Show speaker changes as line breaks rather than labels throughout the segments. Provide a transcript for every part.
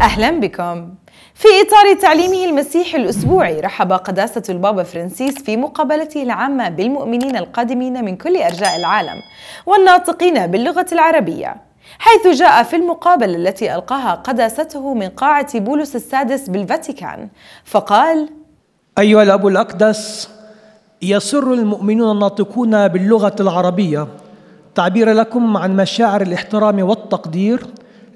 أهلا بكم في إطار تعليمه المسيحي الأسبوعي رحب قداسة البابا فرانسيس في مقابلته العامة بالمؤمنين القادمين من كل أرجاء العالم والناطقين باللغة العربية حيث جاء في المقابلة التي ألقاها قداسته من قاعة بولس السادس بالفاتيكان فقال أيها
الأب الأقدس يسر المؤمنون الناطقون باللغة العربية تعبير لكم عن مشاعر الاحترام والتقدير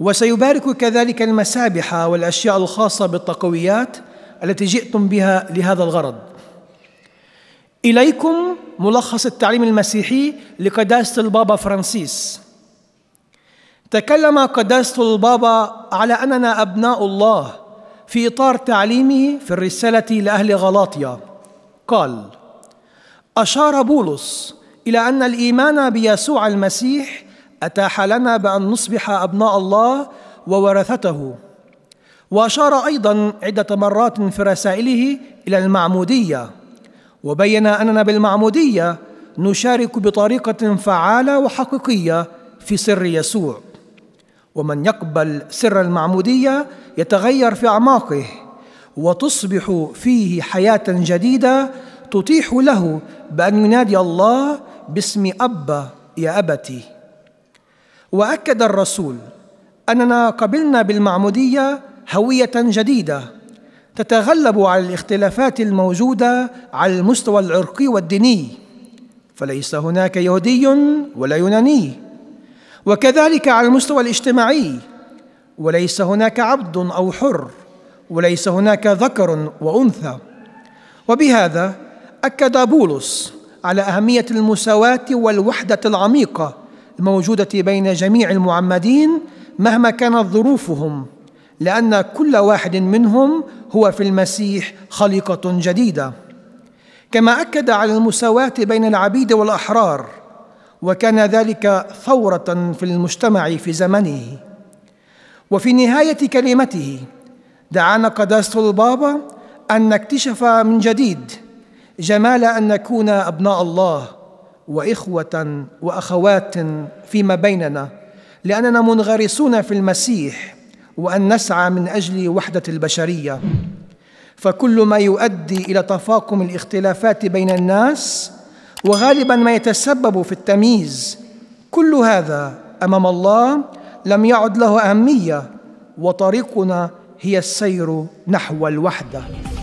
وسيبارك كذلك المسابح والاشياء الخاصه بالتقويات التي جئتم بها لهذا الغرض اليكم ملخص التعليم المسيحي لقداسه البابا فرانسيس تكلم قداسه البابا على اننا ابناء الله في اطار تعليمه في الرساله لاهل غلاطيا قال اشار بولس الى ان الايمان بيسوع المسيح أتاح لنا بأن نصبح أبناء الله وورثته وأشار أيضا عدة مرات في رسائله إلى المعمودية وبين أننا بالمعمودية نشارك بطريقة فعالة وحقيقية في سر يسوع ومن يقبل سر المعمودية يتغير في أعماقه وتصبح فيه حياة جديدة تتيح له بأن ينادي الله باسم أبا يا أبتي واكد الرسول اننا قبلنا بالمعموديه هويه جديده تتغلب على الاختلافات الموجوده على المستوى العرقي والديني فليس هناك يهودي ولا يوناني وكذلك على المستوى الاجتماعي وليس هناك عبد او حر وليس هناك ذكر وانثى وبهذا اكد بولس على اهميه المساواه والوحده العميقه الموجودة بين جميع المعمدين مهما كانت ظروفهم لأن كل واحد منهم هو في المسيح خليقة جديدة كما أكد على المساواة بين العبيد والأحرار وكان ذلك ثورة في المجتمع في زمنه وفي نهاية كلمته دعانا قداسة البابا أن نكتشف من جديد جمال أن نكون أبناء الله واخوه واخوات فيما بيننا لاننا منغرسون في المسيح وان نسعى من اجل وحده البشريه فكل ما يؤدي الى تفاقم الاختلافات بين الناس وغالبا ما يتسبب في التمييز كل هذا امام الله لم يعد له اهميه وطريقنا هي السير نحو الوحده